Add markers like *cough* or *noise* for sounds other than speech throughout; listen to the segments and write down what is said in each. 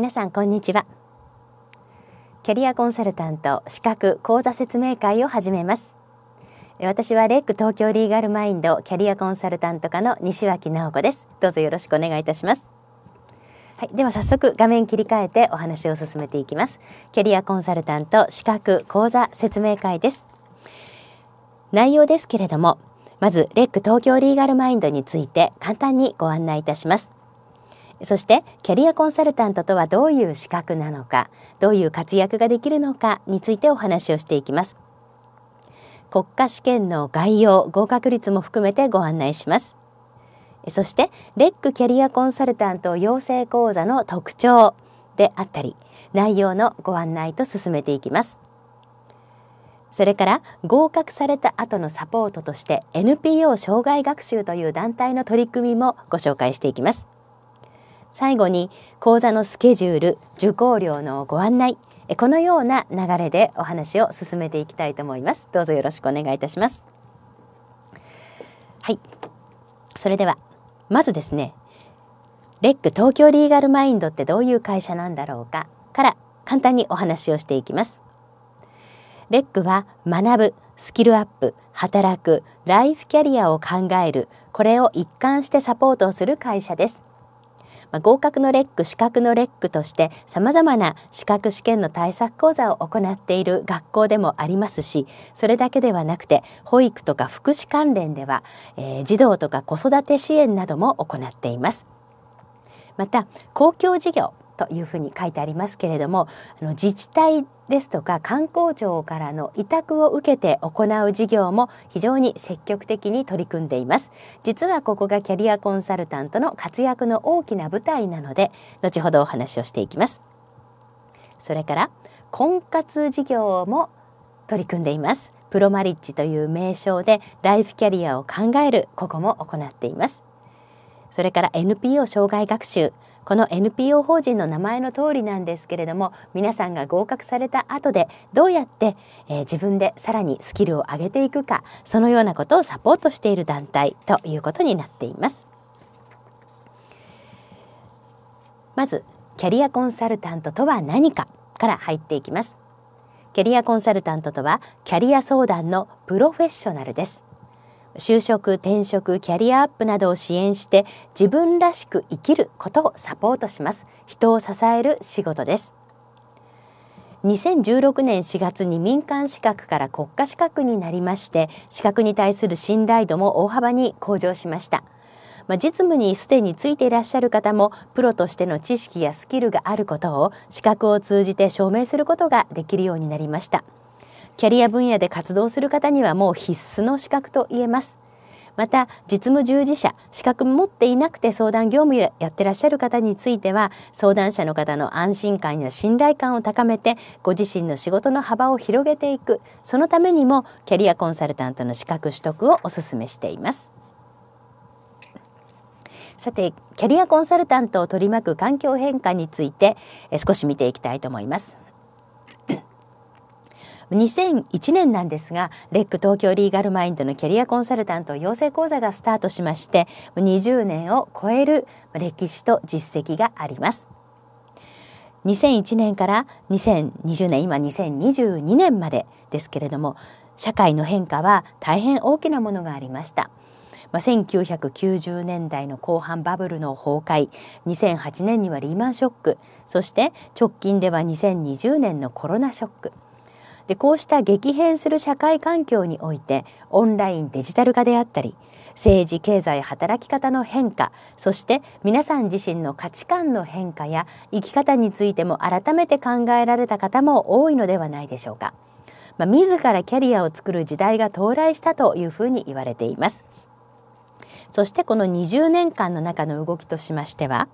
皆さんこんにちはキャリアコンサルタント資格講座説明会を始めます私はレック東京リーガルマインドキャリアコンサルタント課の西脇直子ですどうぞよろしくお願いいたしますはい、では早速画面切り替えてお話を進めていきます。キャリアコンサルタント資格講座説明会です。内容ですけれども、まずレック東京リーガルマインドについて簡単にご案内いたします。そしてキャリアコンサルタントとはどういう資格なのかどういう活躍ができるのかについてお話をしていきます。国家試験の概要合格率も含めてご案内しますそしてレックキャリアコンサルタント養成講座の特徴であったり内容のご案内と進めていきますそれから合格された後のサポートとして NPO 障害学習という団体の取り組みもご紹介していきます最後に講座のスケジュール受講料のご案内このような流れでお話を進めていきたいと思いますどうぞよろしくお願いいたしますはいそれではまずですねレック東京リーガルマインドってどういう会社なんだろうかから簡単にお話をしていきますレックは学ぶスキルアップ働くライフキャリアを考えるこれを一貫してサポートする会社ですまあ、合格のレック資格のレックとしてさまざまな資格試験の対策講座を行っている学校でもありますしそれだけではなくて保育とか福祉関連では、えー、児童とか子育て支援なども行っています。また公共事業というふうに書いてありますけれどもあの自治体ですとか観光庁からの委託を受けて行う事業も非常に積極的に取り組んでいます実はここがキャリアコンサルタントの活躍の大きな舞台なので後ほどお話をしていきますそれから婚活事業も取り組んでいますプロマリッジという名称でライフキャリアを考えるここも行っていますそれから NPO 障害学習この NPO 法人の名前の通りなんですけれども皆さんが合格された後でどうやって、えー、自分でさらにスキルを上げていくかそのようなことをサポートしている団体ということになっています。まずキャリアコンサルタントとは何かから入っていきます。キャリアコンサルタントとはキャリア相談のプロフェッショナルです。就職転職キャリアアップなどを支援して自分らしく生きることをサポートします人を支える仕事です2016年4月に民間資格から国家資格になりまして資格に対する信頼度も大幅に向上しました、まあ、実務にすでについていらっしゃる方もプロとしての知識やスキルがあることを資格を通じて証明することができるようになりました。キャリア分野で活動する方にはもう必須の資格と言えます。また実務従事者資格持っていなくて相談業務やってらっしゃる方については相談者の方の安心感や信頼感を高めてご自身の仕事の幅を広げていくそのためにもキャリアコンサルタントの資格取得をお勧めしています。さてキャリアコンサルタントを取り巻く環境変化について少し見ていきたいと思います。2001年なんですがレック東京リーガルマインドのキャリアコンサルタント養成講座がスタートしまして20年を超える歴史と実績があります。2001年から2020年今2022年までですけれども社会の変化は大変大きなものがありました。まあ、1990年代の後半バブルの崩壊2008年にはリーマンショックそして直近では2020年のコロナショックでこうした激変する社会環境においてオンラインデジタル化であったり政治経済働き方の変化そして皆さん自身の価値観の変化や生き方についても改めて考えられた方も多いのではないでしょうか。まあ、自らキャリアを作る時代が到来したというふうに言われています。そしてこの20年間の中の動きとしましては、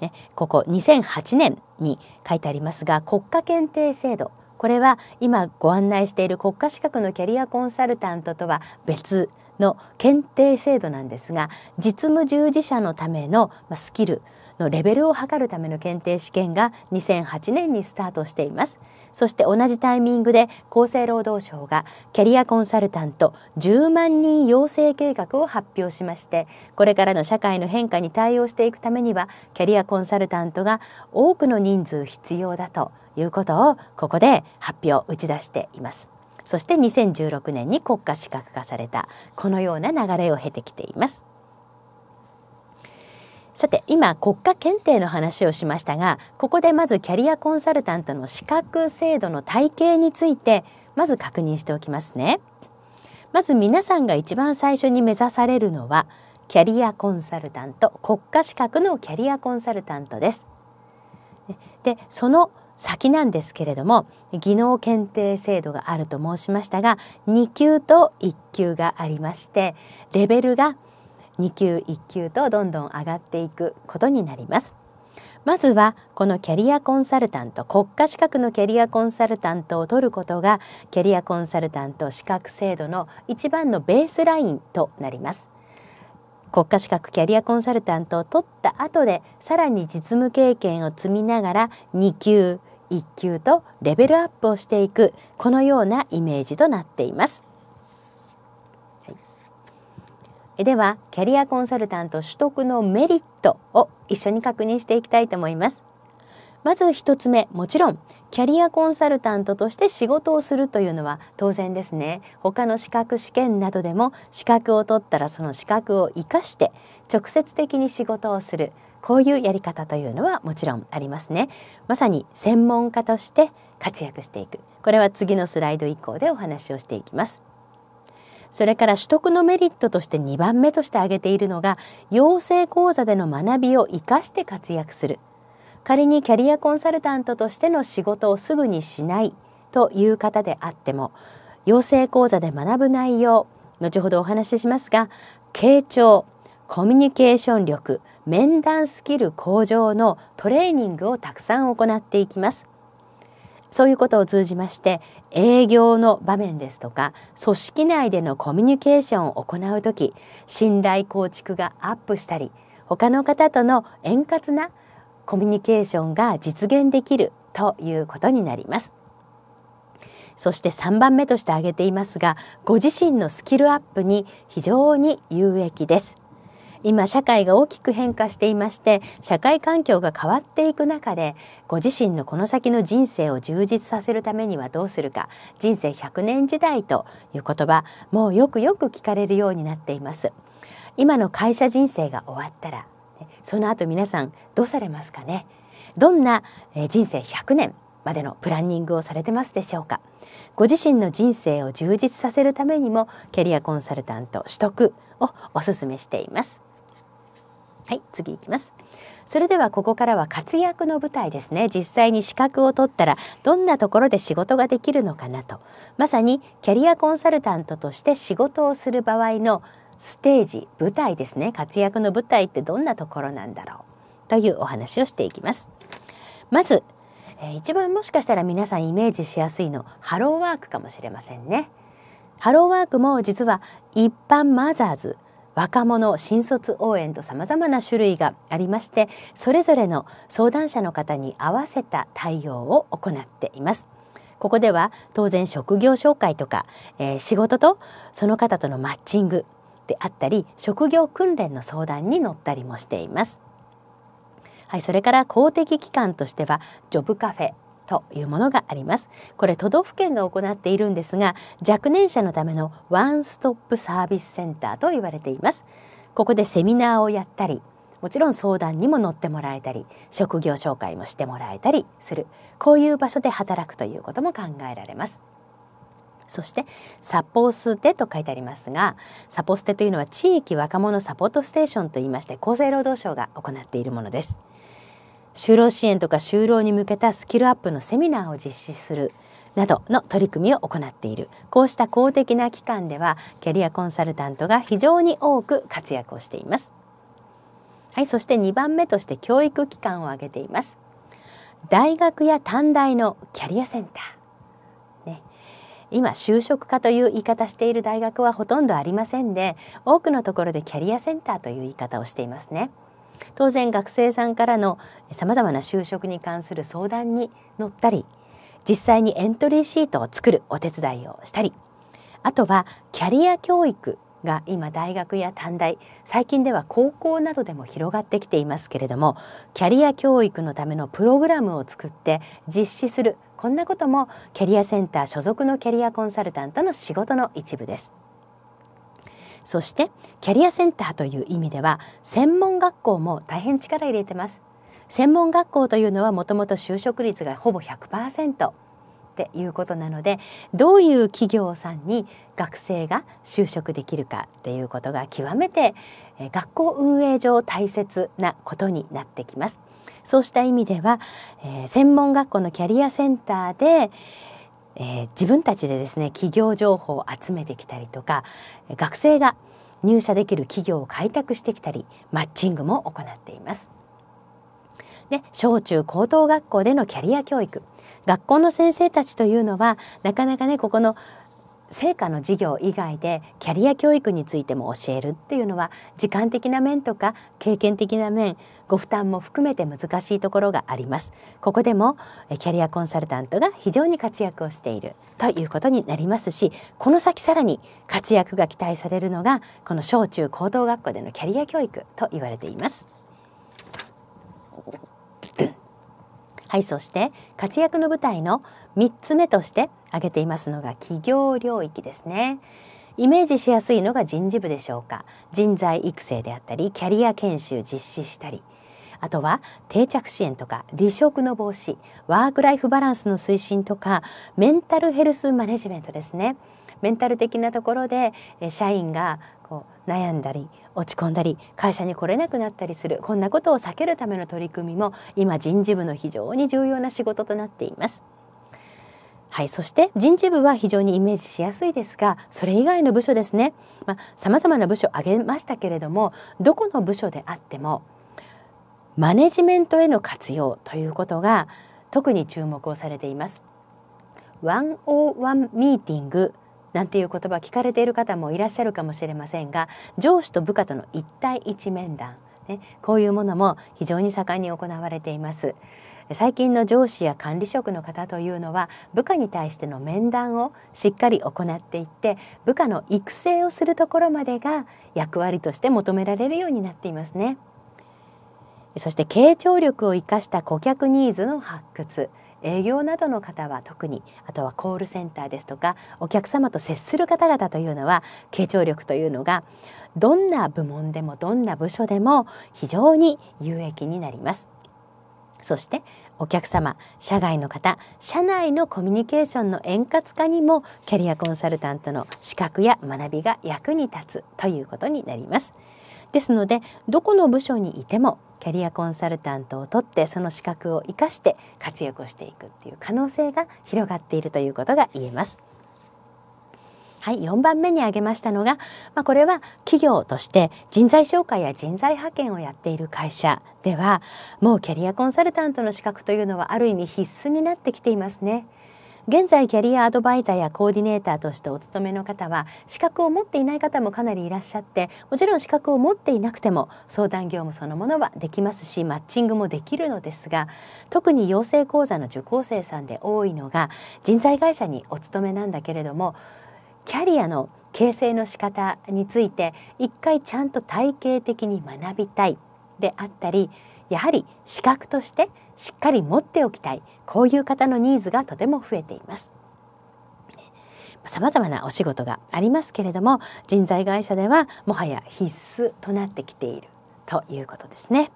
ね、ここ2008年に書いてありますが国家検定制度これは今ご案内している国家資格のキャリアコンサルタントとは別の検定制度なんですが実務従事者のためのスキルのレベルを測るための検定試験が2008年にスタートしています。そして同じタイミングで厚生労働省がキャリアコンサルタント10万人養成計画を発表しましてこれからの社会の変化に対応していくためにはキャリアコンサルタントが多くの人数必要だということをここで発表打ち出しています。そして2016年に国家資格化されたこのような流れを経てきています。さて今国家検定の話をしましたがここでまずキャリアコンサルタントの資格制度の体系についてまず確認しておきますね。まず皆さんが一番最初に目指されるのはキャリアコンサルタント国家資格のキャリアコンサルタントです。でその先なんですけれども技能検定制度があると申しましたが2級と1級がありましてレベルが2級1級とどんどん上がっていくことになります。まずはこのキャリアコンサルタント国家資格のキャリアコンサルタントを取ることがキャリアコンサルタント資格制度の一番のベースラインとなります。国家資格キャリアコンサルタントを取った後でさらに実務経験を積みながら2級1級とレベルアップをしていくこのようなイメージとなっています。ではキャリアコンサルタント取得のメリットを一緒に確認していきたいと思いますまず1つ目もちろんキャリアコンサルタントとして仕事をするというのは当然ですね他の資格試験などでも資格を取ったらその資格を生かして直接的に仕事をするこういうやり方というのはもちろんありますねまさに専門家として活躍していくこれは次のスライド以降でお話をしていきますそれから取得のメリットとして2番目として挙げているのが養成講座での学びを生かして活躍する仮にキャリアコンサルタントとしての仕事をすぐにしないという方であっても養成講座で学ぶ内容後ほどお話ししますが傾聴コミュニケーション力面談スキル向上のトレーニングをたくさん行っていきますそういうことを通じまして営業の場面ですとか組織内でのコミュニケーションを行う時信頼構築がアップしたり他の方との円滑なコミュニケーションが実現できるということになります。そして3番目として挙げていますがご自身のスキルアップに非常に有益です。今社会が大きく変化していまして社会環境が変わっていく中でご自身のこの先の人生を充実させるためにはどうするか人生100年時代という言葉もうよくよく聞かれるようになっています。今の会社人生が終わったらその後皆さんどうされますかねどんな人生100年までのプランニングをされてますでしょうかご自身の人生を充実させるためにもキャリアコンサルタント取得をお勧めしていますはい次いきますそれではここからは活躍の舞台ですね実際に資格を取ったらどんなところで仕事ができるのかなとまさにキャリアコンサルタントとして仕事をする場合のステージ舞台ですね活躍の舞台ってどんなところなんだろうというお話をしていきますまず、えー、一番もしかしたら皆さんイメージしやすいのハローワークかもしれませんねハローワークも実は一般マザーズ若者新卒応援とさまざまな種類がありましてそれぞれの相談者の方に合わせた対応を行っています。ここでは当然職業紹介とか、えー、仕事とその方とのマッチングであったり職業訓練の相談に乗ったりもしています。はい、それから公的機関としてはジョブカフェというものがありますこれ都道府県が行っているんですが若年者のためのワンストップサービスセンターと言われていますここでセミナーをやったりもちろん相談にも乗ってもらえたり職業紹介もしてもらえたりするこういう場所で働くということも考えられますそしてサポステと書いてありますがサポステというのは地域若者サポートステーションといいまして厚生労働省が行っているものです就労支援とか就労に向けたスキルアップのセミナーを実施するなどの取り組みを行っているこうした公的な機関ではキャリアコンサルタントが非常に多く活躍をしています。はい、そして2番目として教育機関を挙げています。大学や短大のキャリアセンター。ね、今就職課という言い方している大学はほとんどありませんで多くのところでキャリアセンターという言い方をしていますね。当然学生さんからのさまざまな就職に関する相談に乗ったり実際にエントリーシートを作るお手伝いをしたりあとはキャリア教育が今大学や短大最近では高校などでも広がってきていますけれどもキャリア教育のためのプログラムを作って実施するこんなこともキャリアセンター所属のキャリアコンサルタントの仕事の一部です。そしてキャリアセンターという意味では専門学校も大変力入れてます専門学校というのはもともと就職率がほぼ100%っていうことなのでどういう企業さんに学生が就職できるかっていうことが極めて学校運営上大切なことになってきますそうした意味では、えー、専門学校のキャリアセンターでえー、自分たちでですね企業情報を集めてきたりとか学生が入社できる企業を開拓してきたりマッチングも行っています。で小中高等学校でのキャリア教育学校の先生たちというのはなかなかねここの成果の授業以外でキャリア教育についても教えるっていうのは時間的な面とか経験的な面ご負担も含めて難しいところがありますここでもキャリアコンサルタントが非常に活躍をしているということになりますしこの先さらに活躍が期待されるのがこの小中高等学校でのキャリア教育と言われています。い、そして活躍の舞台の3つ目として挙げていますのが企業領域ですね。イメージしやすいのが人事部でしょうか人材育成であったりキャリア研修実施したりあとは定着支援とか離職の防止ワークライフバランスの推進とかメンタルヘルスマネジメントですねメンタル的なところで社員がこう悩んだり落ち込んだり会社に来れなくなったりするこんなことを避けるための取り組みも今人事部の非常に重要な仕事となっています。はい、そして人事部は非常にイメージしやすいですがそれ以外の部署ですねさまざ、まな部署挙げましたけれどもどこの部署であってもマネジメントへの活用ということが特に注目をされています。101ミーティングなんていう言葉聞かれている方もいらっしゃるかもしれませんが上司と部下との一対一面談、ね、こういうものも非常に盛んに行われています。最近の上司や管理職の方というのは部下に対しての面談をしっかり行っていって部下の育成をするところまでが役割として求められるようになっていますね。そして傾聴力を生かした顧客ニーズの発掘営業などの方は特にあとはコールセンターですとかお客様と接する方々というのは傾聴力というのがどんな部門でもどんな部署でも非常に有益になります。そしてお客様社外の方社内のコミュニケーションの円滑化にもキャリアコンサルタントの資格や学びが役に立つということになります。ですのでどこの部署にいてもキャリアコンサルタントを取ってその資格を生かして活躍をしていくっていう可能性が広がっているということが言えます。はい、4番目に挙げましたのが、まあ、これは企業として人材紹介や人材派遣をやっている会社ではもうキャリアコンサルタントの資格というのはある意味必須になってきていますね。現在キャリアアドバイザーやコーディネーターとしてお勤めの方は資格を持っていない方もかなりいらっしゃってもちろん資格を持っていなくても相談業務そのものはできますしマッチングもできるのですが特に養成講座の受講生さんで多いのが人材会社にお勤めなんだけれどもキャリアの形成の仕方について一回ちゃんと体系的に学びたいであったりやはり資格としてしっかり持っておきたいこういう方のニーズがとても増えています。さまざまなお仕事がありますけれども人材会社ではもはや必須となってきているということですね。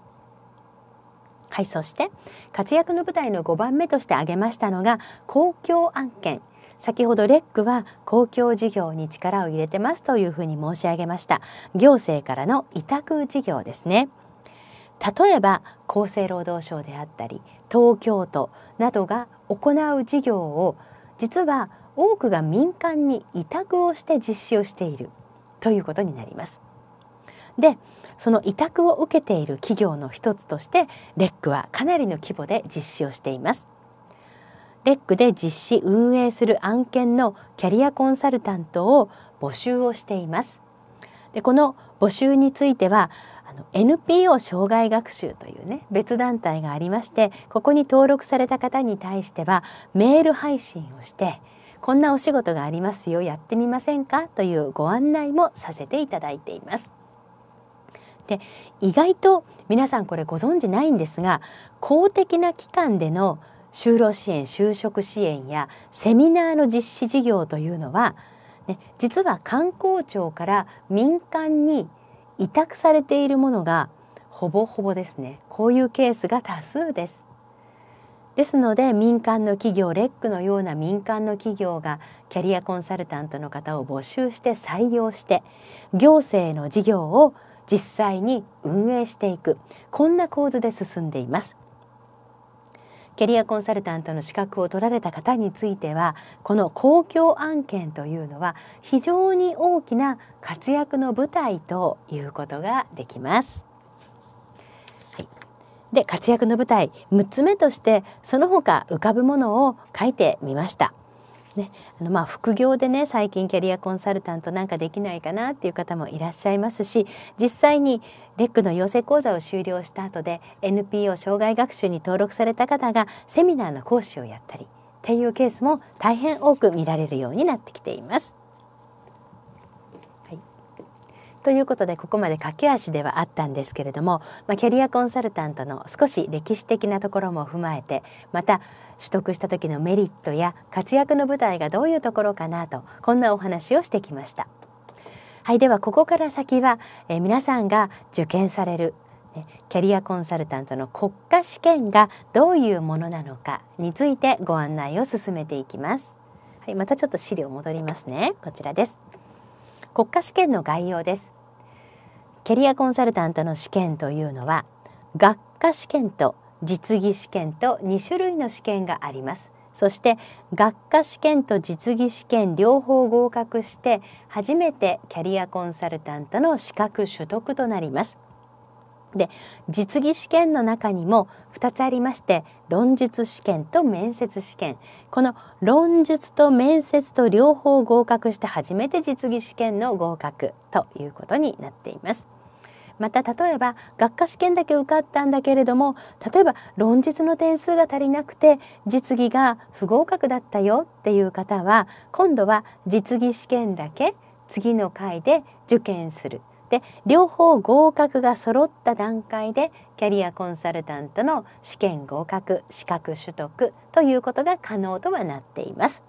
はいそして活躍の舞台の5番目として挙げましたのが公共案件先ほどレックは公共事業に力を入れてますというふうに申し上げました行政からの委託事業ですね。例えば厚生労働省であったり東京都などが行う事業を実は多くが民間に委託をして実施をしているということになります。でその委託を受けている企業の一つとしてレックはかなりの規模で実施をしています。レックで実施運営する案件のキャリアコンサルタントを募集をしています。でこの募集についてはの NPO 障害学習というね別団体がありましてここに登録された方に対してはメール配信をしてこんなお仕事がありますよやってみませんかというご案内もさせていただいています。で意外と皆さんこれご存じないんですが公的な機関での就労支援就職支援やセミナーの実施事業というのは、ね、実は観光庁から民間に委託されているものがほぼほぼですねこういうケースが多数です。ですので民間の企業レックのような民間の企業がキャリアコンサルタントの方を募集して採用して行政の事業を実際に運営していくこんな構図で進んでいます。キャリアコンサルタントの資格を取られた方についてはこの公共案件というのは非常に大きな活躍の舞台ということができます。はい、で活躍の舞台6つ目としてその他浮かぶものを書いてみました。ね、あのまあ副業でね最近キャリアコンサルタントなんかできないかなっていう方もいらっしゃいますし実際にレックの養成講座を終了した後で NPO 障害学習に登録された方がセミナーの講師をやったりっていうケースも大変多く見られるようになってきています。ということでここまで駆け足ではあったんですけれども、まあ、キャリアコンサルタントの少し歴史的なところも踏まえてまた取得した時のメリットや活躍の舞台がどういうところかなとこんなお話をしてきました。はいではここから先は、えー、皆さんが受験されるキャリアコンサルタントの国家試験がどういうものなのかについてご案内を進めていきます。はい、またちょっと資料戻りますね。こちらです。国家試験の概要です。キャリアコンサルタントの試験というのは学科試験と実技試験と2種類の試験があります。そして学科試験と実技試験両方合格して初めてキャリアコンサルタントの資格取得となります。で実技試験の中にも2つありまして論述試験と面接試験この論述と面接と両方合格して初めて実技試験の合格ということになっています。また例えば学科試験だけ受かったんだけれども例えば論述の点数が足りなくて実技が不合格だったよっていう方は今度は実技試験だけ次の回で受験する。で両方合格が揃った段階でキャリアコンサルタントの試験合格資格取得ということが可能とはなっています。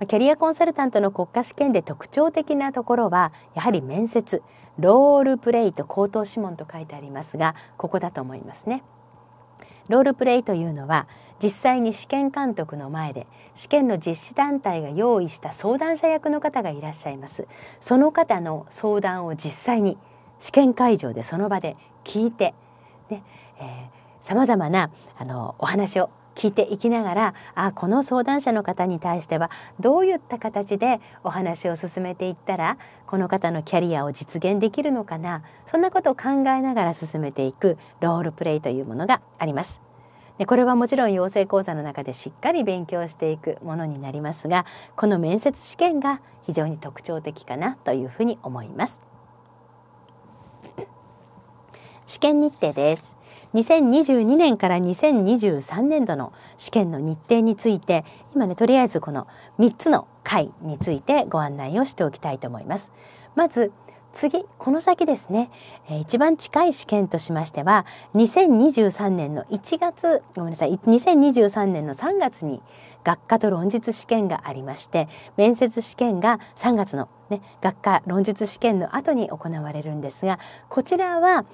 キャリアコンサルタントの国家試験で特徴的なところはやはり面接ロールプレイと口頭諮問と書いてありますがここだと思いますね。ロールプレイというのは実際に試験監督の前で試験の実施団体が用意した相談者役の方がいらっしゃいますその方の相談を実際に試験会場でその場で聞いて、ねえー、様々なあのお話を聞いていきながらあこの相談者の方に対してはどういった形でお話を進めていったらこの方のキャリアを実現できるのかなそんなことを考えながら進めていくロールプレイというものがあります。でこれはもちろん養成講座の中でしっかり勉強していくものになりますがこの面接試験が非常に特徴的かなというふうに思います。試験日程です2022年から2023年度の試験の日程について今ねとりあえずこの3つの回についてご案内をしておきたいと思います。まず次この先ですね、えー、一番近い試験としましては2023年の1月ごめんなさい2023年の3月に学科と論述試験がありまして面接試験が3月の、ね、学科論述試験の後に行われるんですがこちらは、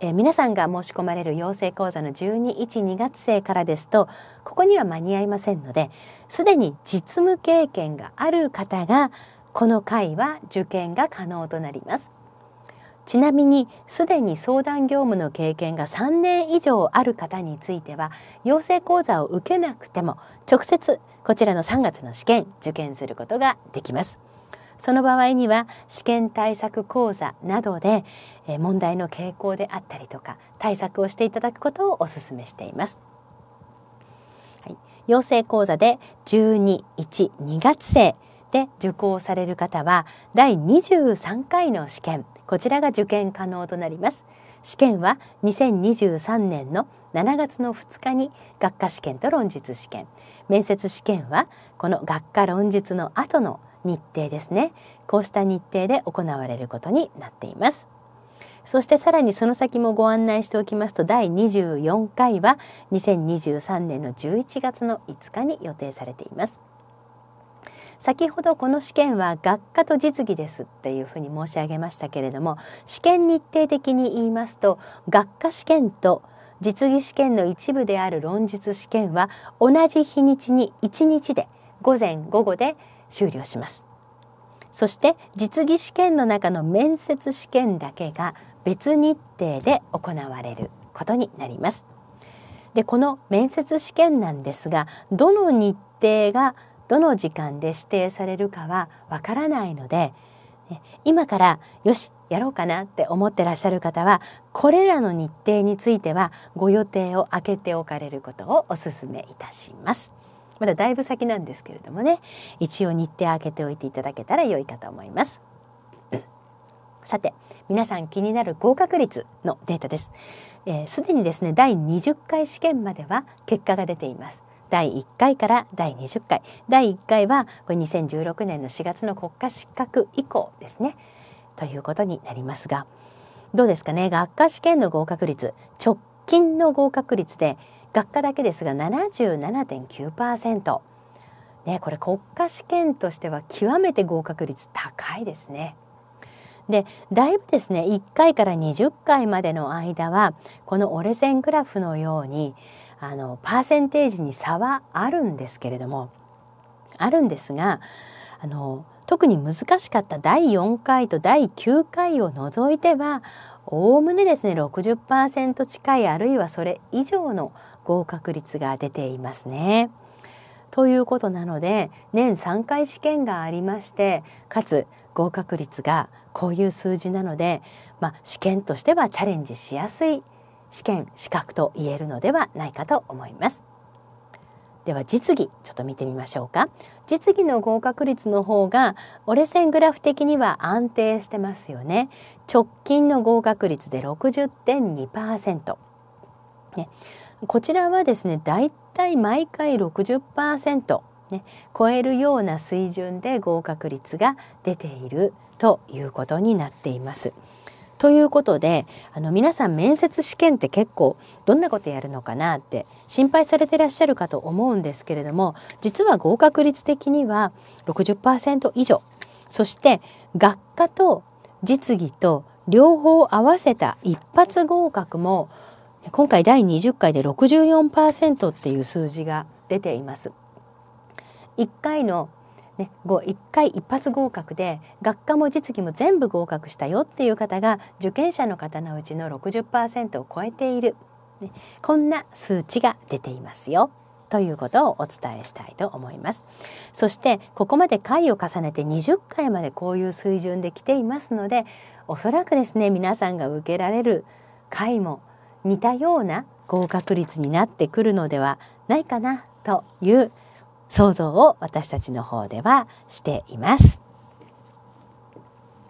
えー、皆さんが申し込まれる養成講座の1212月生からですとここには間に合いませんのですでに実務経験がある方がこの回は受験が可能となります。ちなみにすでに相談業務の経験が3年以上ある方については養成講座を受けなくても直接こちらの3月の試験受験することができます。その場合には試験対策講座などで問題の傾向であったりとか対策をしていただくことをお勧めしています。はい、養成講座で12、1、2月生で受講される方は第23回の試験こちらが受験可能となります。試験は2023年の7月の2日に学科試験と論述試験面接試験はこの学科論述の後の日程ですねこうした日程で行われることになっていますそしてさらにその先もご案内しておきますと第24回は2023年の11月の5日に予定されています先ほどこの試験は学科と実技ですっていうふうに申し上げましたけれども試験日程的に言いますと学科試験と実技試験の一部である論述試験は同じ日にちに1日で午前午後で終了しますそして実技試験の中の面接試験だけが別日程で行われることになりますでこの面接試験なんですがどの日程がどの時間で指定されるかはわからないので今からよしやろうかなって思ってらっしゃる方はこれらの日程についてはご予定を空けておかれることをお勧めいたします。まだだいぶ先なんですけれどもね一応日程開けておいていただけたら良いかと思います。さて皆さん気になる合格率のデータです。えー、すでにですね第20回試験までは結果が出ています。第1回から第20回第1回はこれ2016年の4月の国家資格以降ですねということになりますがどうですかね学科試験の合格率直近の合格率で学科だけですが77.9%。ね、これ国家試験としては極めて合格率高いですね。でだいぶですね1回から20回までの間はこの折れ線グラフのようにあのパーセンテージに差はあるんですけれどもあるんですがあの特に難しかった第4回と第9回を除いてはおおむねですね60%近いあるいはそれ以上の合格率が出ていますね。ということなので年3回試験がありましてかつ合格率がこういう数字なので、まあ、試験としてはチャレンジしやすい試験資格と言えるのではないかと思います。では実技ちょっと見てみましょうか実技の合格率の方が折れ線グラフ的には安定してますよね直近の合格率で60.2%ね、こちらはですねだいたい毎回60%、ね、超えるような水準で合格率が出ているということになっています。ということであの皆さん面接試験って結構どんなことやるのかなって心配されてらっしゃるかと思うんですけれども実は合格率的には60%以上そして学科と実技と両方合わせた一発合格も今回第20回で64%っていう数字が出ています。1回のね、ご1回一発合格で学科も実技も全部合格したよっていう方が受験者の方のうちの60%を超えている、ね、こんな数値が出ていますよということをお伝えしたいと思いますそしてここまで回を重ねて20回までこういう水準で来ていますのでおそらくですね皆さんが受けられる回も似たような合格率になってくるのではないかなという想像を私たちの方ではしています。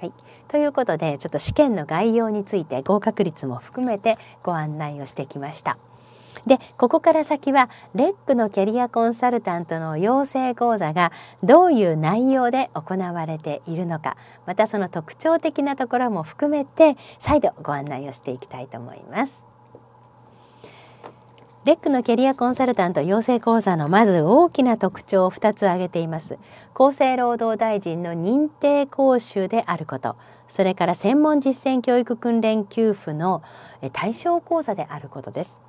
はい、ということでちょっと試験の概要について合格率も含めてご案内をしてきました。でここから先はレックのキャリアコンサルタントの養成講座がどういう内容で行われているのかまたその特徴的なところも含めて再度ご案内をしていきたいと思います。レックのキャリアコンサルタント養成講座のまず大きな特徴を2つ挙げています厚生労働大臣の認定講習であることそれから専門実践教育訓練給付の対象講座であることです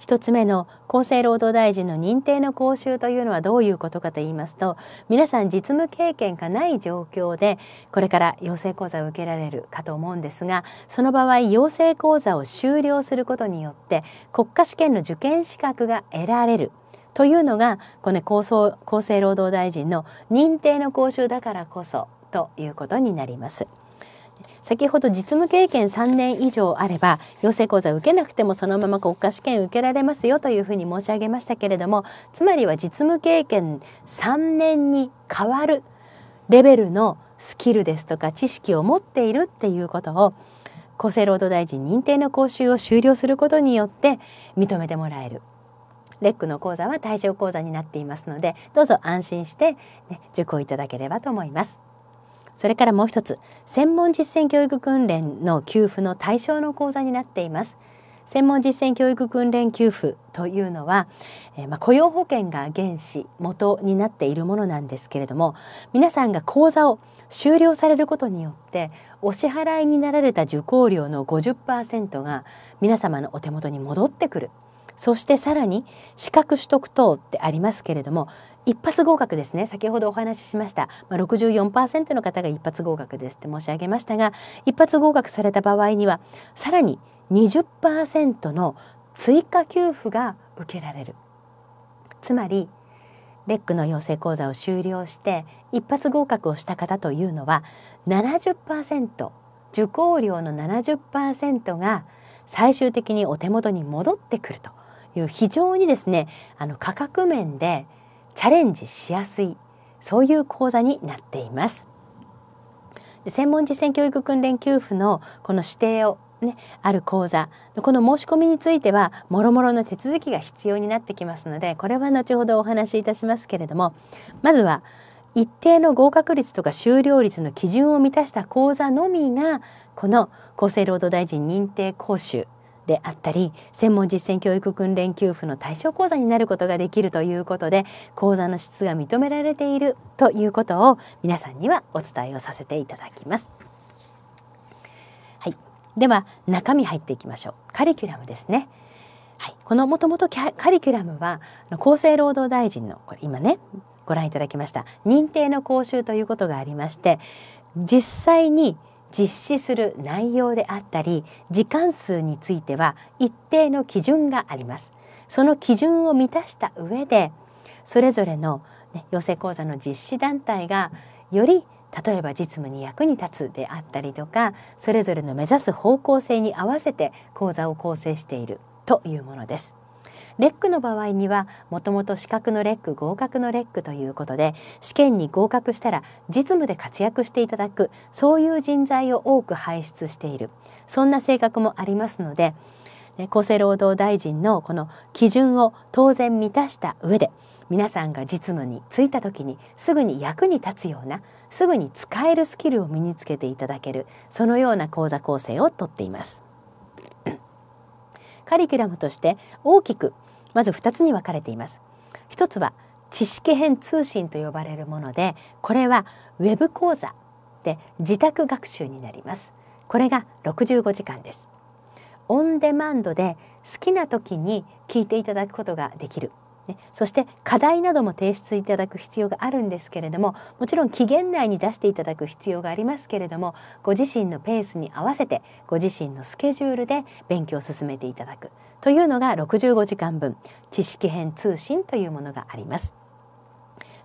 1つ目の厚生労働大臣の認定の講習というのはどういうことかと言いますと皆さん実務経験がない状況でこれから養成講座を受けられるかと思うんですがその場合養成講座を修了することによって国家試験の受験資格が得られるというのがこの厚厚生労働大臣の認定の講習だからこそということになります。先ほど実務経験3年以上あれば養成講座を受けなくてもそのまま国家試験受けられますよというふうに申し上げましたけれどもつまりは実務経験3年に変わるレベルのスキルですとか知識を持っているっていうことを厚生労働大臣認定の講習を終了することによって認めてもらえるレックの講座は対象講座になっていますのでどうぞ安心して、ね、受講いただければと思います。それからもう一つ専門実践教育訓練の給付の対象の講座になっています。専門実践教育訓練給付というのは、えー、まあ、雇用保険が原資元になっているものなんですけれども皆さんが講座を終了されることによってお支払いになられた受講料の50%が皆様のお手元に戻ってくる。そしてさらに資格取得等ってありますけれども一発合格ですね先ほどお話ししました、まあ、64%の方が一発合格ですって申し上げましたが一発合格された場合にはさらに20%の追加給付が受けられるつまりレックの養成講座を終了して一発合格をした方というのは70%受講料の70%が最終的にお手元に戻ってくるという非常にですねあの価格面でチャレンジしやすいそういう講座になっています。専門実践教育訓練給付のこの指定をね、ある講座この申し込みについてはもろもろの手続きが必要になってきますのでこれは後ほどお話しいたしますけれどもまずは一定の合格率とか終了率の基準を満たした講座のみがこの厚生労働大臣認定講習であったり専門実践教育訓練給付の対象講座になることができるということで講座の質が認められているということを皆さんにはお伝えをさせていただきます。はい、では中身入っていきましょう。カリキュラムですね。はい、このもともとカリキュラムは厚生労働大臣のこれ今ねご覧いただきました認定の講習ということがありまして実際に実施する内容であったり時間数については一定の基準があります。その基準を満たした上でそれぞれの、ね、養成講座の実施団体がより例えば実務に役に立つであったりとかそれぞれの目指す方向性に合わせて講座を構成しているというものです。レックの場合にはもともと資格のレック合格のレックということで試験に合格したら実務で活躍していただくそういう人材を多く輩出しているそんな性格もありますので、厚生労働大臣のこの基準を当然満たした上で皆さんが実務に就いた時にすぐに役に立つようなすぐに使えるスキルを身につけていただけるそのような講座構成をとっています。*coughs* カリキュラムとして大きくまず2つに分かれています。一つは知識編通信と呼ばれるものでこれはウェブ講座で自宅学習になりますこれが65時間ですオンデマンドで好きな時に聞いていただくことができるそして課題なども提出いただく必要があるんですけれどももちろん期限内に出していただく必要がありますけれどもご自身のペースに合わせてご自身のスケジュールで勉強を進めていただくというのが65時間分知識編通信というものがあります。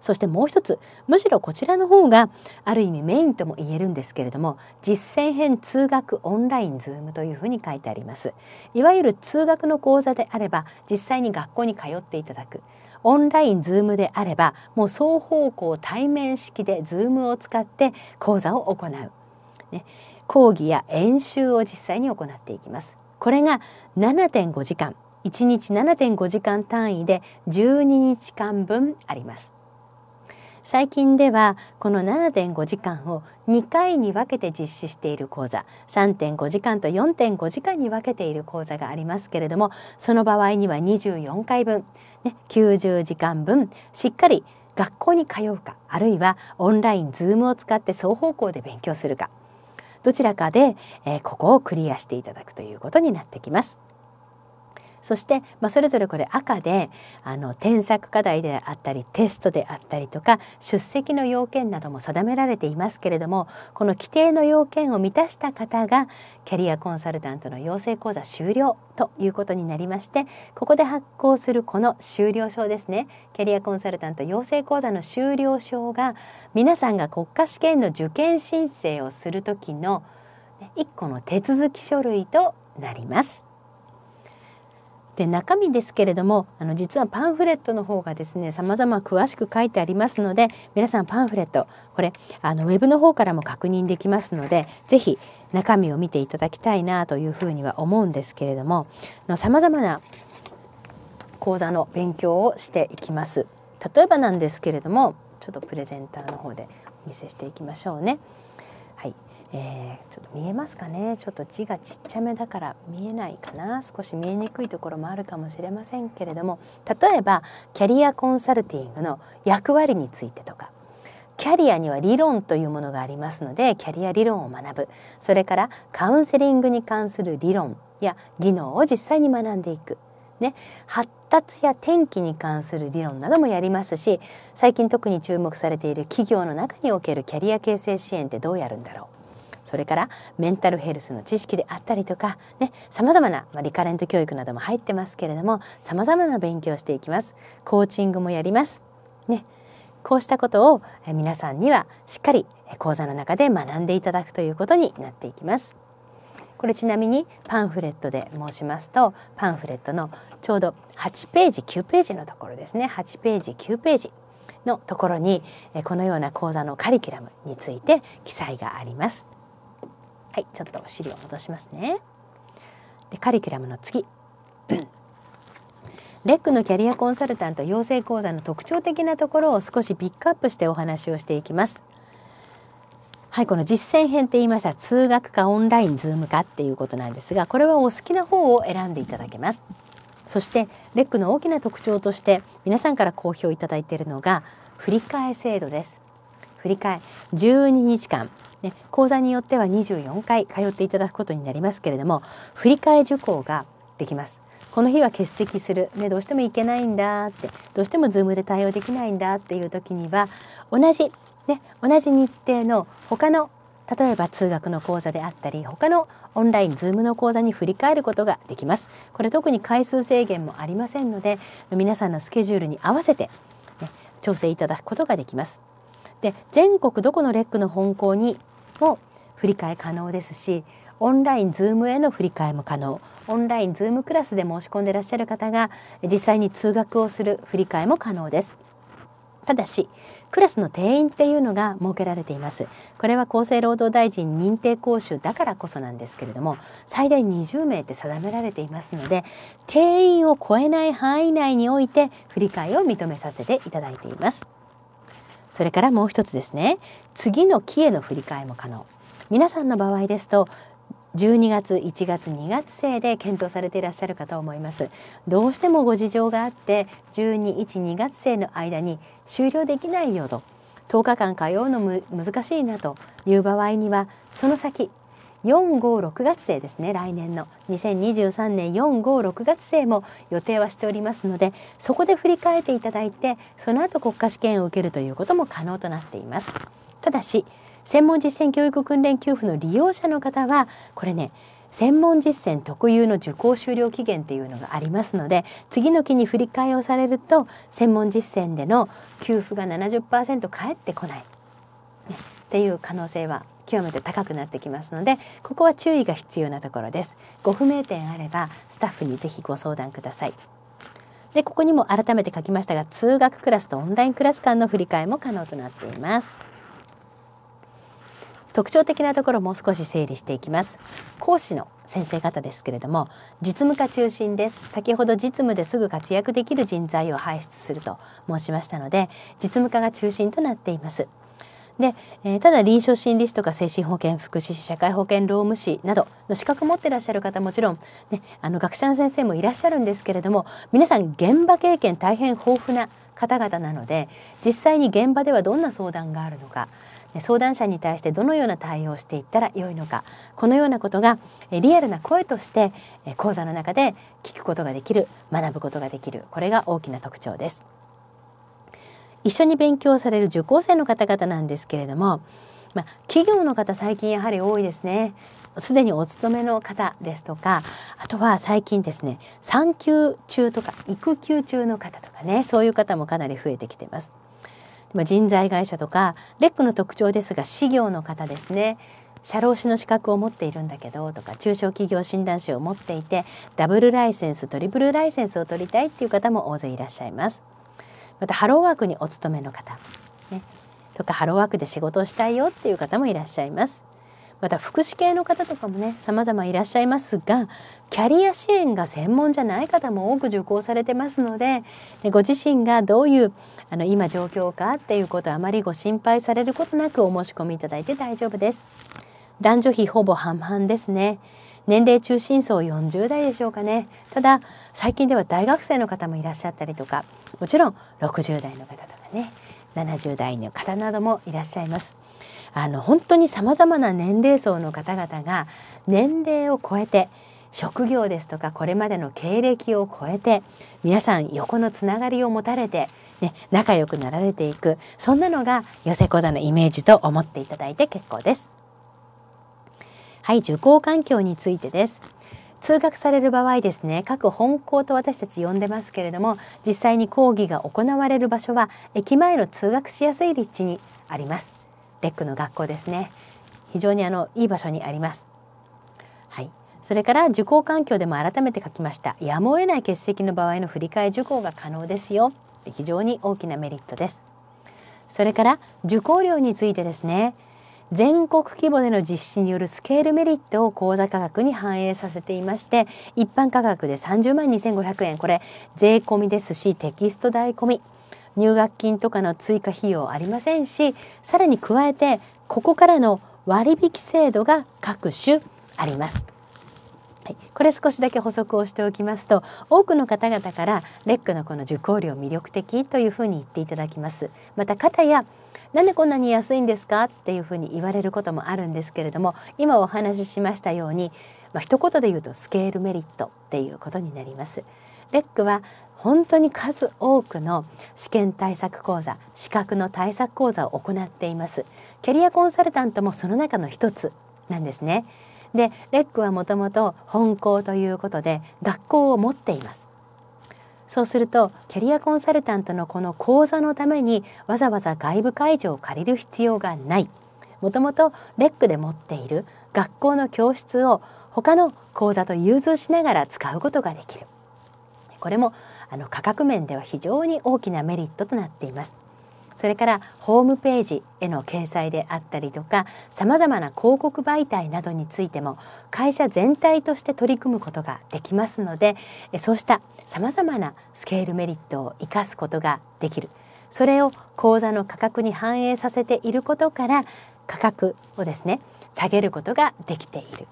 そしてもう一つむしろこちらの方がある意味メインとも言えるんですけれども実践編通学オンラインズームというふうに書いてありますいわゆる通学の講座であれば実際に学校に通っていただくオンラインズームであればもう双方向対面式でズームを使って講座を行う、ね、講義や演習を実際に行っていきますこれが7.5時間1日7.5時間単位で12日間分あります最近ではこの7.5時間を2回に分けて実施している講座3.5時間と4.5時間に分けている講座がありますけれどもその場合には24回分、ね、90時間分しっかり学校に通うかあるいはオンライン Zoom を使って双方向で勉強するかどちらかで、えー、ここをクリアしていただくということになってきます。そして、まあ、それぞれこれ赤であの添削課題であったりテストであったりとか出席の要件なども定められていますけれどもこの規定の要件を満たした方がキャリアコンサルタントの養成講座終了ということになりましてここで発行するこの終了証ですねキャリアコンサルタント養成講座の終了証が皆さんが国家試験の受験申請をする時の1個の手続き書類となります。で中身ですけれどもあの実はパンフレットの方がですね様々詳しく書いてありますので皆さんパンフレットこれあのウェブの方からも確認できますので是非中身を見ていただきたいなというふうには思うんですけれどもさまざまな講座の勉強をしていきます。例えばなんですけれどもちょっとプレゼンターの方でお見せしていきましょうね。えー、ちょっと見えますかねちょっと字がちっちゃめだから見えないかな少し見えにくいところもあるかもしれませんけれども例えばキャリアコンサルティングの役割についてとかキャリアには理論というものがありますのでキャリア理論を学ぶそれからカウンセリングに関する理論や技能を実際に学んでいく、ね、発達や転機に関する理論などもやりますし最近特に注目されている企業の中におけるキャリア形成支援ってどうやるんだろうそれからメンタルヘルスの知識であったりとかね様々な、まあ、リカレント教育なども入ってますけれども様々な勉強をしていきますコーチングもやりますねこうしたことを皆さんにはしっかり講座の中で学んでいただくということになっていきますこれちなみにパンフレットで申しますとパンフレットのちょうど8ページ9ページのところですね8ページ9ページのところにこのような講座のカリキュラムについて記載があります。はいちょっとお尻を戻しますね。でカリキュラムの次 *clears throat* レックのキャリアコンサルタント養成講座の特徴的なところを少しピックアップしてお話をしていきます。はいこの実践編って言いました通学かオンラインズームかっていうことなんですがこれはお好きな方を選んでいただけます。そしてレックの大きな特徴として皆さんから好評いただいているのが振り替制度です。振り替12日間ね、講座によっては24回通っていただくことになりますけれども振り替え受講ができます。この日は欠席する、ね、どうしても行けないんだってどうしても Zoom で対応できないんだっていう時には同じ、ね、同じ日程の他の例えば通学の講座であったり他のオンライン Zoom の講座に振り返ることができますこれ特に回数制限もありませんので皆さんのスケジュールに合わせて、ね、調整いただくことができますで全国どこのレックの本校にを振り替え可能ですしオンライン Zoom への振り替えも可能オンライン Zoom クラスで申し込んでいらっしゃる方が実際に通学をする振り替えも可能です。ただしクラスの定員っていうのが設けられていますこれは厚生労働大臣認定講習だからこそなんですけれども最大20名って定められていますので定員を超えない範囲内において振り替えを認めさせていただいていますそれからもう一つですね次の期への振り替えも可能皆さんの場合ですと12月1月2月生で検討されていらっしゃるかと思いますどうしてもご事情があって121 2月生の間に終了できないよと10日間通うの難しいなという場合にはその先456月生ですね来年の2023年456月生も予定はしておりますのでそこで振り返っていただいてその後国家試験を受けるということも可能となっていますただし専門実践教育訓練給付の利用者の方はこれね専門実践特有の受講終了期限っていうのがありますので次の期に振り替えをされると専門実践での給付が70%返ってこない、ね、っていう可能性は極めて高くなってきますのでここは注意が必要なところですご不明点あればスタッフにぜひご相談くださいでここにも改めて書きましたが通学クラスとオンラインクラス間の振り替えも可能となっています特徴的なところもう少し整理していきます講師の先生方ですけれども実務家中心です先ほど実務ですぐ活躍できる人材を輩出すると申しましたので実務家が中心となっていますで、えー、ただ臨床心理士とか精神保健福祉士社会保険労務士などの資格持ってらっしゃる方もちろん、ね、あの学者の先生もいらっしゃるんですけれども皆さん現場経験大変豊富な方々なので実際に現場ではどんな相談があるのか相談者に対してどのような対応をしていったらよいのかこのようなことがリアルな声として講座の中で聞くことができる学ぶことができるこれが大きな特徴です。一緒に勉強される受講生の方々なんですけれども、まあ、企業の方最近やはり多いですね。すでにお勤めの方ですとかあとは最近ですね産休中とか育休中の方とかねそういう方もかなり増えてきてます。ま人材会社とかレックの特徴ですが事業の方ですね社労士の資格を持っているんだけどとか中小企業診断士を持っていてダブルライセンストリプルライセンスを取りたいっていう方も大勢いらっしゃいます。またハローワークにお勤めの方、ね、とかハローワークで仕事をしたいよっていう方もいらっしゃいます。また福祉系の方とかもね様々いらっしゃいますがキャリア支援が専門じゃない方も多く受講されてますのでご自身がどういうあの今状況かっていうことあまりご心配されることなくお申し込みいただいて大丈夫です。男女比ほぼ半々ですね。年齢中心層40代でしょうかねただ最近では大学生の方もいらっしゃったりとかもちろん60代の方とかね70代の方などもいらっしゃいます。あの本当に様々な年齢層の方々が年齢を超えて職業ですとかこれまでの経歴を超えて皆さん横のつながりを持たれて、ね、仲良くなられていくそんなのが寄せこ座のイメージと思っていただいて結構です。はい受講環境についてです通学される場合ですね各本校と私たち呼んでますけれども実際に講義が行われる場所は駅前の通学しやすい立地にありますレックの学校ですね非常にあのいい場所にありますはいそれから受講環境でも改めて書きましたやむを得ない欠席の場合の振り替え受講が可能ですよ非常に大きなメリットですそれから受講料についてですね全国規模での実施によるスケールメリットを口座価格に反映させていまして一般価格で30万2500円これ税込みですしテキスト代込み入学金とかの追加費用ありませんしさらに加えてここからの割引制度が各種あります。はい、これ少しだけ補足をしておきますと多くの方々からレックのこの受講料魅力的というふうに言っていただきますまた肩やなんでこんなに安いんですかっていうふうに言われることもあるんですけれども今お話ししましたようにまあ、一言で言うとスケールメリットっていうことになりますレックは本当に数多くの試験対策講座資格の対策講座を行っていますキャリアコンサルタントもその中の一つなんですねでレックはもともと本校ということで学校を持っていますそうするとキャリアコンサルタントのこの講座のためにわざわざ外部会場を借りる必要がないもともとレックで持っている学校の教室を他の講座と融通しながら使うことができるこれもあの価格面では非常に大きなメリットとなっていますそれからホームページへの掲載であったりとかさまざまな広告媒体などについても会社全体として取り組むことができますのでそうしたさまざまなスケールメリットを生かすことができるそれを口座の価格に反映させていることから価格をですね下げることができている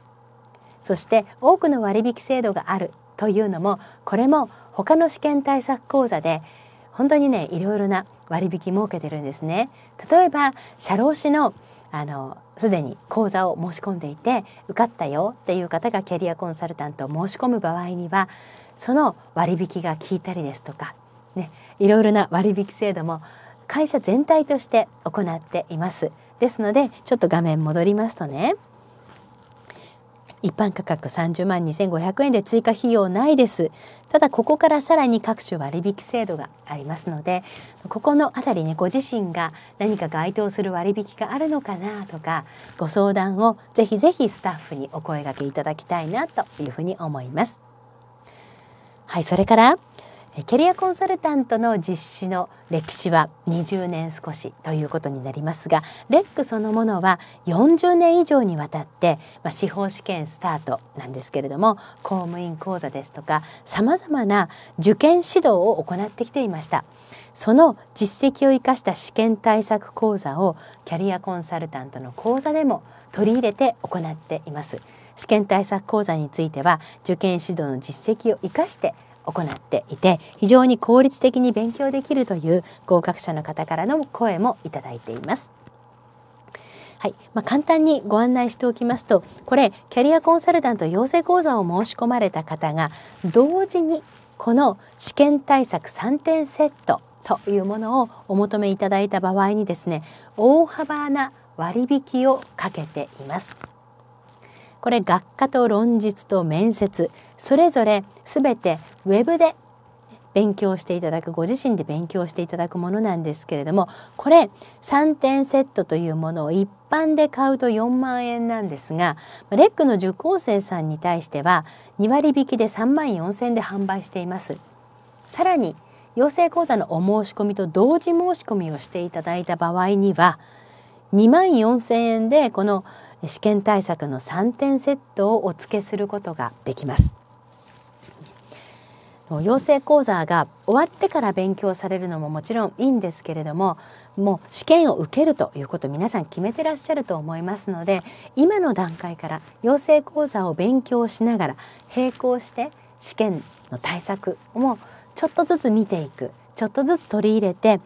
そして多くの割引制度があるというのもこれも他の試験対策講座で本当にねいろいろな割引設けてるんですね。例えば社労士のあのすでに講座を申し込んでいて受かったよっていう方がキャリアコンサルタントを申し込む場合にはその割引が効いたりですとか、ね、いろいろな割引制度も会社全体として行っています。ですのでちょっと画面戻りますとね一般価格30万2500円で追加費用ないですただここからさらに各種割引制度がありますのでここのあたりねご自身が何か該当する割引があるのかなとかご相談をぜひぜひスタッフにお声がけいただきたいなというふうに思います。はいそれからキャリアコンサルタントの実施の歴史は20年少しということになりますがレックそのものは40年以上にわたって、まあ、司法試験スタートなんですけれども公務員講座ですとかさまざまな受験指導を行ってきていました。その実績を生かした試験対策講座をキャリアコンサルタントの講座でも取り入れて行っています。試験対策講座については受験指導の実績を生かして行っていて非常に効率的に勉強できるという合格者の方からの声もいただいています。はいまあ、簡単にご案内しておきますとこれキャリアコンサルタント養成講座を申し込まれた方が同時にこの試験対策3点セットというものをお求めいただいた場合にですね大幅な割引をかけています。これ学科と論述と面接それぞれ全てウェブで勉強していただくご自身で勉強していただくものなんですけれどもこれ3点セットというものを一般で買うと4万円なんですがレックの受講生さんに対しては2割引きで3万4千で販売しています。さらに養成講座のお申し込みと同時申し込みをしていただいた場合には2万4,000円でこの試験対策の3点セットをお付けすることができます。養成講座が終わってから勉強されるのももちろんいいんですけれどももう試験を受けるということ皆さん決めてらっしゃると思いますので今の段階から養成講座を勉強しながら並行して試験の対策もちょっとずつ見ていくちょっとずつ取り入れて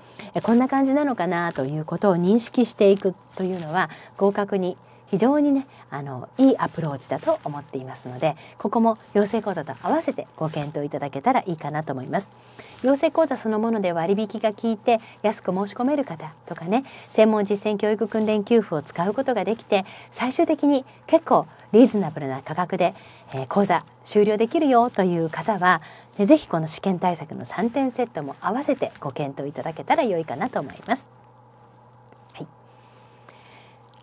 こんな感じなのかなということを認識していくというのは合格に非常にねあのいいアプローチだと思っていますのでここも養成講座と合わせてご検討いただけたらいいかなと思います。養成講座そのもので割引が効いて安く申し込める方とかね専門実践教育訓練給付を使うことができて最終的に結構リーズナブルな価格で、えー、講座終了できるよという方は、ね、ぜひこの試験対策の3点セットも合わせてご検討いただけたら良いかなと思います。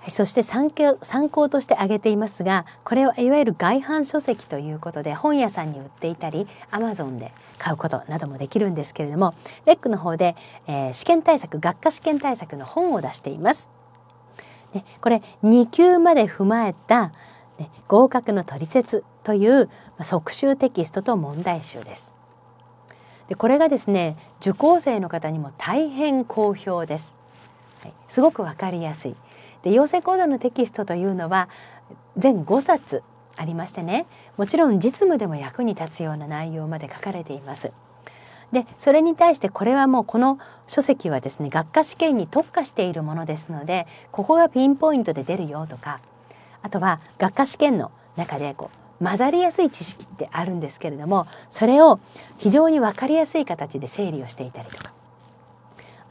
そして参考参考として挙げていますがこれはいわゆる外販書籍ということで本屋さんに売っていたりアマゾンで買うことなどもできるんですけれどもレックの方で、えー、試験対策学科試験対策の本を出しています。ね、これ2級まで踏まえた、ね、合格の取説という即習テキストと問題集です。でこれがですね受講生の方にも大変好評です。はい、すごくわかりやすい。で養成講座のテキストというのは全5冊ありましてねもちろん実務でも役に立つような内容まで書かれています。でそれに対してこれはもうこの書籍はですね学科試験に特化しているものですのでここがピンポイントで出るよとかあとは学科試験の中でこう混ざりやすい知識ってあるんですけれどもそれを非常に分かりやすい形で整理をしていたりとか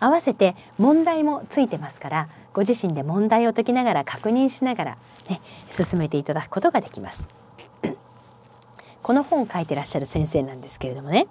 合わせて問題もついてますからご自身で問題を解きながら確認しながら、ね、進めていただくことができます。*clears throat* この本を書いてらっしゃる先生なんですけれどもね、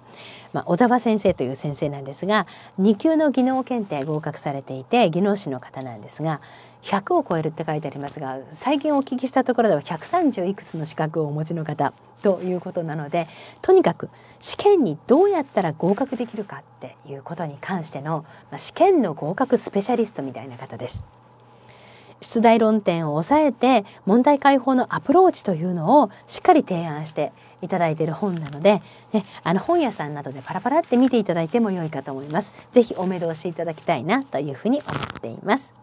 まあ、小沢先生という先生なんですが2級の技能検定合格されていて技能士の方なんですが100を超えるって書いてありますが最近お聞きしたところでは130いくつの資格をお持ちの方ということなのでとにかく試験にどうやったら合格できるかっていうことに関しての、まあ、試験の合格スペシャリストみたいな方です。出題論点を抑えて問題解放のアプローチというのをしっかり提案していただいている本なので、ね、あの本屋さんなどでパラパラって見ていただいても良いかと思います。ぜひお目通しいただきたいなというふうに思っています。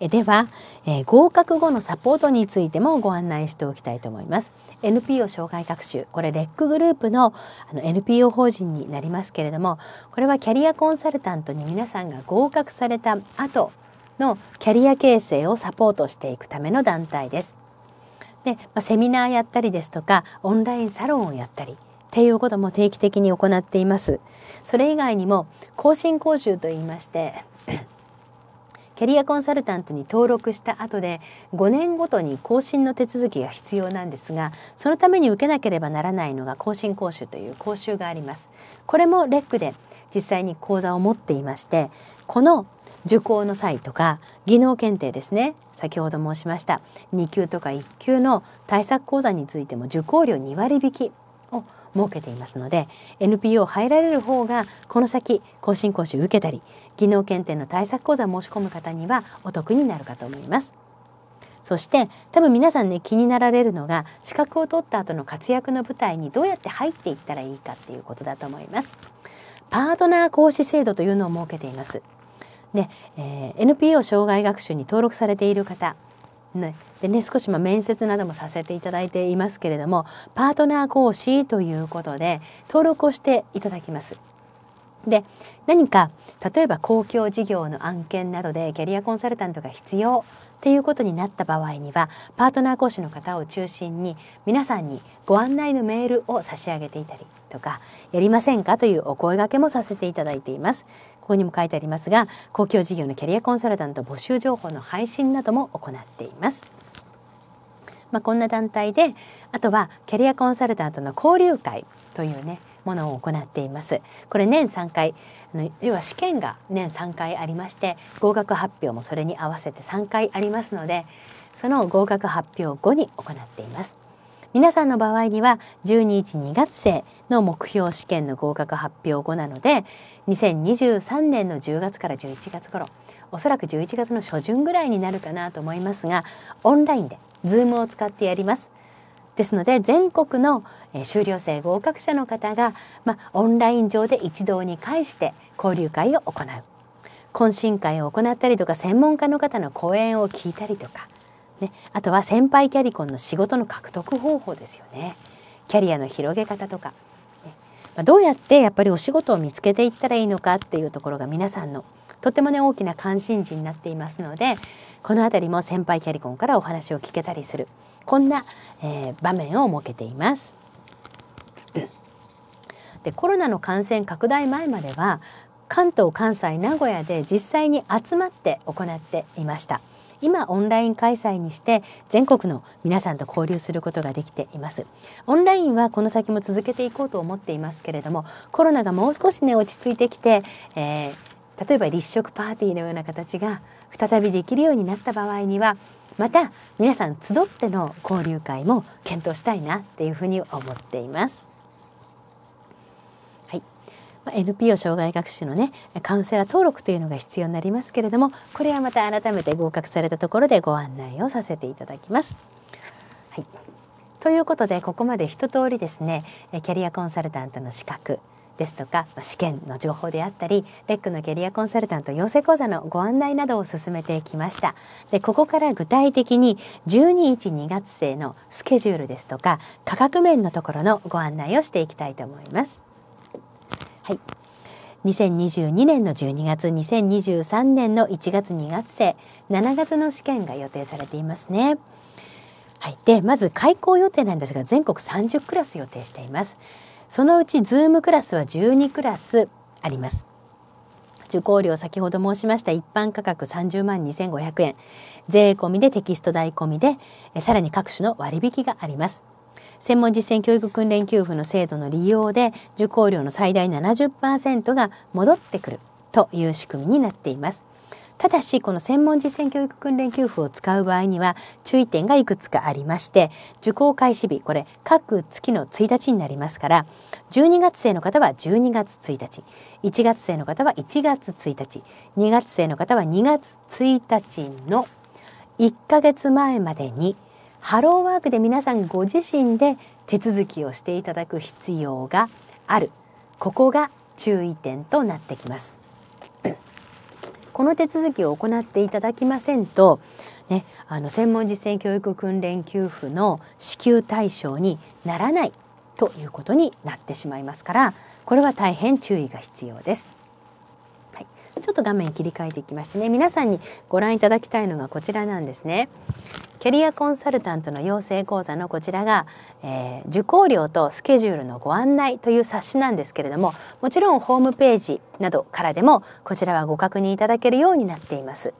えでは、えー、合格後のサポートについてもご案内しておきたいと思います NPO 障害学習これレックグループのあの NPO 法人になりますけれどもこれはキャリアコンサルタントに皆さんが合格された後のキャリア形成をサポートしていくための団体ですで、まあ、セミナーやったりですとかオンラインサロンをやったりっていうことも定期的に行っていますそれ以外にも更新講習といいましてキャリアコンサルタントに登録した後で5年ごとに更新の手続きが必要なんですがそのために受けなければならないのが更新講習という講習がありますこれもレックで実際に講座を持っていましてこの受講の際とか技能検定ですね先ほど申しました2級とか1級の対策講座についても受講料2割引き設けていますので NPO 入られる方がこの先更新講習受けたり技能検定の対策講座申し込む方にはお得になるかと思います。そして多分皆さんね気になられるのが資格を取った後の活躍の舞台にどうやって入っていったらいいかっていうことだと思います。パートナー講師制度というのを設けています。で、えー、NPO 障害学習に登録されている方、ね、でね少しま面接などもさせていただいていますけれどもパートナー講師ということで登録をしていただきます。で何か例えば公共事業の案件などでキャリアコンサルタントが必要っていうことになった場合にはパートナー講師の方を中心に皆さんにご案内のメールを差し上げていたりとかやりませんかというお声掛けもさせていただいています。ここにも書いてありますが公共事業のキャリアコンサルタント募集情報の配信なども行っています。まあ、こんな団体であとはキャリアコンサルタントの交流会というねものを行っています。これ年3回あの要は試験が年3回ありまして合格発表もそれに合わせて3回ありますのでその合格発表後に行っています。皆さんの場合には12日2月生の目標試験の合格発表後なので2023年の10月から11月頃おそらく11月の初旬ぐらいになるかなと思いますがオンラインで Zoom を使ってやります。ですので全国の修了生合格者の方が、まあ、オンライン上で一堂に会して交流会を行う懇親会を行ったりとか専門家の方の講演を聞いたりとか、ね、あとは先輩キャリコンの仕事の獲得方法ですよねキャリアの広げ方とか、ねまあ、どうやってやっぱりお仕事を見つけていったらいいのかっていうところが皆さんのとてもね大きな関心事になっていますのでこの辺りも先輩キャリコンからお話を聞けたりするこんな、えー、場面を設けています。でコロナの感染拡大前までは関東関西名古屋で実際に集まって行っていました今オンライン開催にして全国の皆さんと交流することができていますオンラインはこの先も続けていこうと思っていますけれどもコロナがもう少しね落ち着いてきて、えー例えば立食パーティーのような形が再びできるようになった場合にはまた皆さん集っての交流会も検討したいなっていうふうに思っています。はい、NPO 障害学習のねカウンセラー登録というのが必要になりますけれどもこれはまた改めて合格されたところでご案内をさせていただきます。はい、ということでここまで一通りですねキャリアコンサルタントの資格ですとか試験の情報であったりレックのキャリアコンサルタント養成講座のご案内などを進めてきましたでここから具体的に1212月生のスケジュールですとか価格面のところのご案内をしていきたいと思いますはい2022年の12月2023年の1月2月生7月の試験が予定されていますねはい、でまず開校予定なんですが全国30クラス予定していますそのうち Zoom クラスは12クラスあります。受講料先ほど申しました一般価格30万2500円税込みでテキスト代込みでさらに各種の割引があります。専門実践教育訓練給付の制度の利用で受講料の最大70%が戻ってくるという仕組みになっています。ただしこの専門実践教育訓練給付を使う場合には注意点がいくつかありまして受講開始日これ各月の1日になりますから12月生の方は12月1日1月生の方は1月1日2月生の方は2月1日の1ヶ月前までにハローワークで皆さんご自身で手続きをしていただく必要があるここが注意点となってきます。この手続きを行っていただきませんと、ね、あの専門実践教育訓練給付の支給対象にならないということになってしまいますからこれは大変注意が必要です。はい、ちょっと画面切り替えていきましてね皆さんにご覧いただきたいのがこちらなんですね。キャリアコンサルタントの養成講座のこちらが、えー、受講料とスケジュールのご案内という冊子なんですけれどももちろんホームページなどからでもこちらはご確認いただけるようになっています。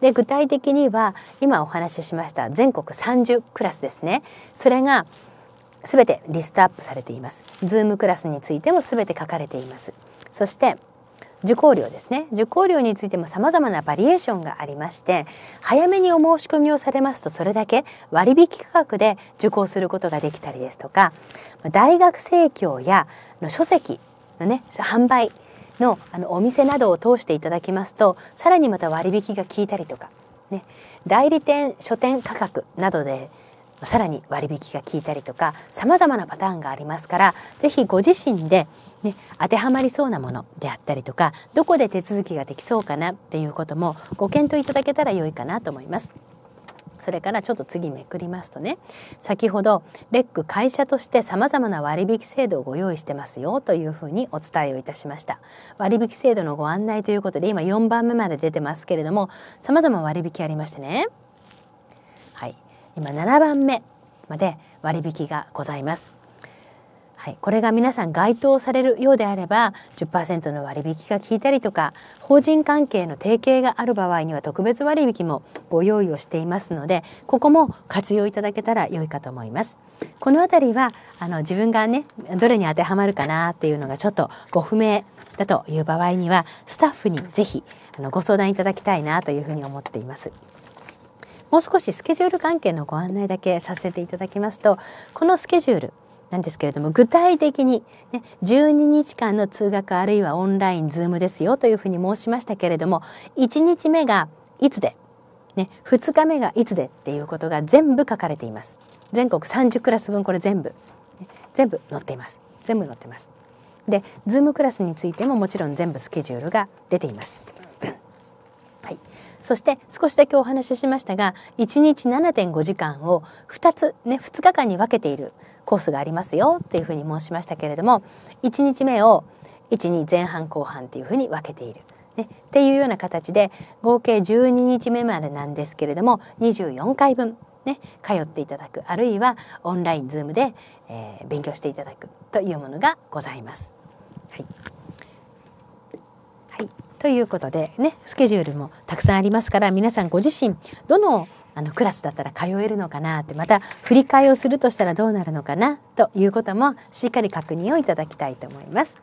で具体的には今お話ししました全国30クラスですねそれが全てリストアップされています。ズームクラスについても全て書かれています。そして受講料ですね受講料についても様々なバリエーションがありまして早めにお申し込みをされますとそれだけ割引価格で受講することができたりですとか大学生協やの書籍のね販売のあのお店などを通していただきますとさらにまた割引が効いたりとか、ね、代理店書店価格などでさらに割引が効いたりとかさまざまなパターンがありますから是非ご自身で、ね、当てはまりそうなものであったりとかどこで手続きができそうかなっていうこともご検討いただけたら良いかなと思います。それからちょっと次めくりますとね先ほどレック会社として様々な割引制度をご用意してますよというふうにお伝えをいたしました割引制度のご案内ということで今4番目まで出てますけれども様々割引ありましてね今7番目まで割引がございます。はい、これが皆さん該当されるようであれば10%の割引が効いたりとか法人関係の提携がある場合には特別割引もご用意をしていますのでここも活用いただけたら良いかと思います。この辺りはあの自分がねどれに当てはまるかなっていうのがちょっとご不明だという場合にはスタッフに是非あのご相談いただきたいなというふうに思っています。もう少しスケジュール関係のご案内だけさせていただきますとこのスケジュールなんですけれども具体的に、ね、12日間の通学あるいはオンラインズームですよというふうに申しましたけれども1日目がいつで、ね、2日目がいつでっていうことが全部書かれています。全国30クラス分これ全部、ね、全部載っています。全部載ってます。で、ズームクラスについてももちろん全部スケジュールが出ています。そして少しだけお話ししましたが1日7.5時間を2つね2日間に分けているコースがありますよっていうふうに申しましたけれども1日目を12前半後半っていうふうに分けている。ね、っていうような形で合計12日目までなんですけれども24回分ね、通っていただくあるいはオンラインズームで、えー、勉強していただくというものがございます。はいということでねスケジュールもたくさんありますから皆さんご自身どのあのクラスだったら通えるのかなってまた振り替えをするとしたらどうなるのかなということもしっかり確認をいただきたいと思います。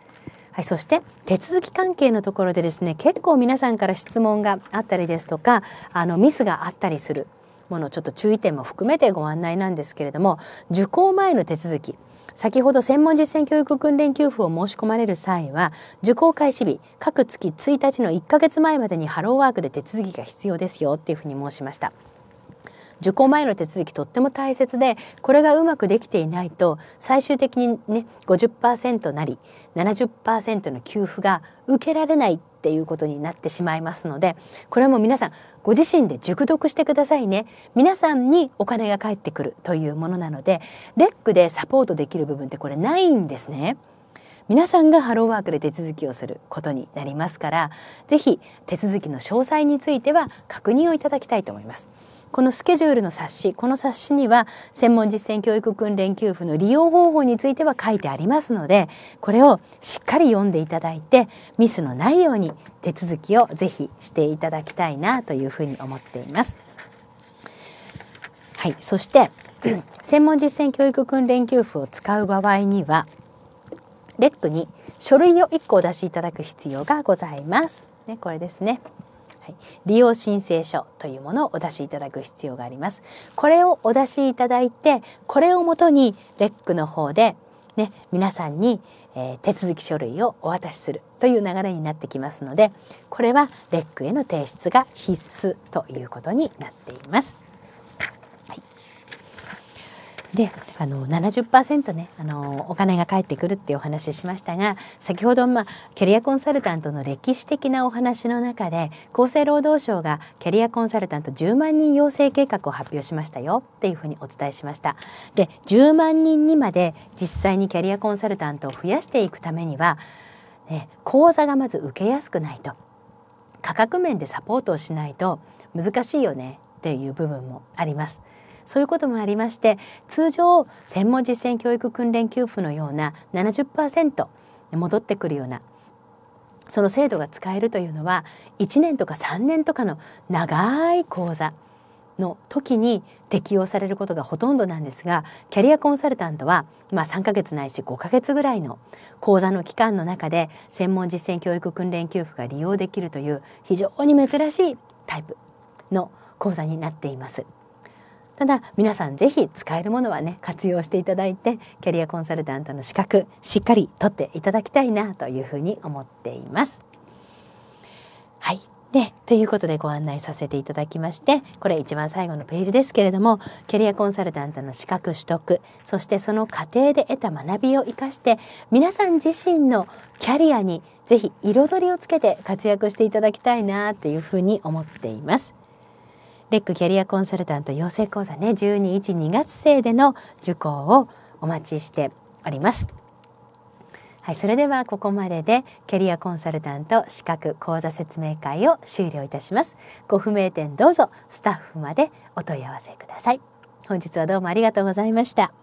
はい、そして手続き関係のところでですね結構皆さんから質問があったりですとかあのミスがあったりするものちょっと注意点も含めてご案内なんですけれども受講前の手続き先ほど専門実践教育訓練給付を申し込まれる際は受講開始日各月1日の1ヶ月前までにハローワークで手続きが必要ですよっていうふうに申しました。受講前の手続きとっても大切でこれがうまくできていないと最終的にね50%なり70%の給付が受けられないっていうことになってしまいますのでこれはもう皆さんご自身で熟読してくださいね皆さんにお金が返ってくるというものなのでレックでサポートできる部分ってこれないんですね。皆さんがハローワークで手続きをすることになりますから是非手続きの詳細については確認をいただきたいと思います。このスケジュールの冊子この冊子には専門実践教育訓練給付の利用方法については書いてありますのでこれをしっかり読んでいただいてミスのないように手続きをぜひしていただきたいなというふうに思っています。はい、そして *clears throat* 専門実践教育訓練給付を使う場合にはレックに書類を1個お出しいただく必要がございます。ね、これですね。はい、利用申請書というものをお出しいただく必要があります。これをお出しいただいて、これをもとにレックの方でね、皆さんに、えー、手続き書類をお渡しするという流れになってきますのでこれはレックへの提出が必須ということになっています。であの70%ねあのお金が返ってくるっていうお話ししましたが先ほど、まあ、キャリアコンサルタントの歴史的なお話の中で厚生労働省がキャリアコンサルタント10万人養成計画を発表しましたよっていうふうにお伝えしました。で10万人にまで実際にキャリアコンサルタントを増やしていくためには、ね、講座がまず受けやすくないと価格面でサポートをしないと難しいよねっていう部分もあります。そういうこともありまして通常専門実践教育訓練給付のような70%戻ってくるようなその制度が使えるというのは1年とか3年とかの長い講座の時に適用されることがほとんどなんですがキャリアコンサルタントは、まあ、3ヶ月ないし5ヶ月ぐらいの講座の期間の中で専門実践教育訓練給付が利用できるという非常に珍しいタイプの講座になっています。ただ皆さん是非使えるものはね活用していただいてキャリアコンサルタントの資格しっかり取っていただきたいなというふうに思っています。はいでということでご案内させていただきましてこれ一番最後のページですけれどもキャリアコンサルタントの資格取得そしてその過程で得た学びを生かして皆さん自身のキャリアに是非彩りをつけて活躍していただきたいなというふうに思っています。レックキャリアコンサルタント養成講座ね1212月生での受講をお待ちしております。はい、それではここまででキャリアコンサルタント資格講座説明会を終了いたします。ご不明点どうぞスタッフまでお問い合わせください。本日はどうもありがとうございました。